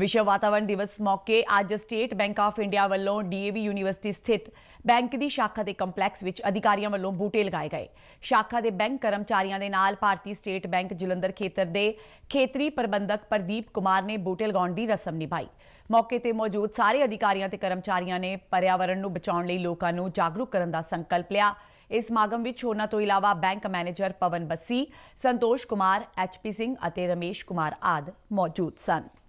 ਵਿਸ਼ਵ ਵਾਤਾਵਰਣ ਦਿਵਸ ਮੌਕੇ ਅੱਜ ਸਟੇਟ ਬੈਂਕ ਆਫ ਇੰਡੀਆ ਵੱਲੋਂ ਡੀਏਵੀ ਯੂਨੀਵਰਸਿਟੀ ਸਥਿਤ ਬੈਂਕ ਦੀ ਸ਼ਾਖਾ ਦੇ ਕੰਪਲੈਕਸ ਵਿੱਚ ਅਧਿਕਾਰੀਆਂ ਵੱਲੋਂ ਬੂਟੇ ਲਗਾਏ ਗਏ ਸ਼ਾਖਾ ਦੇ ਬੈਂਕ ਕਰਮਚਾਰੀਆਂ ਦੇ ਨਾਲ ਭਾਰਤੀ ਸਟੇਟ ਬੈਂਕ ਜਲੰਧਰ ਖੇਤਰ ਦੇ ਖੇਤਰੀ ਪ੍ਰਬੰਧਕ ਪ੍ਰਦੀਪ ਕੁਮਾਰ ਨੇ ਬੂਟੇ ਲਗਾਉਣ ਦੀ ਰਸਮ ਨਿਭਾਈ ਮੌਕੇ ਤੇ ਮੌਜੂਦ ਸਾਰੇ ਅਧਿਕਾਰੀਆਂ ਤੇ ਕਰਮਚਾਰੀਆਂ ਨੇ ਪਰਿਆਵਰਣ ਨੂੰ ਬਚਾਉਣ ਲਈ ਲੋਕਾਂ ਨੂੰ ਜਾਗਰੂਕ ਕਰਨ ਦਾ ਸੰਕਲਪ ਲਿਆ ਇਸ ਸਮਾਗਮ ਵਿੱਚ ਹੋਰਨਾਂ ਤੋਂ ਇਲਾਵਾ bank manager Pawan Bassi Santosh Kumar HP Singh ਅਤੇ ਰਮੇਸ਼ ਕੁਮਾਰ ਆਦ ਮੌਜੂਦ ਸਨ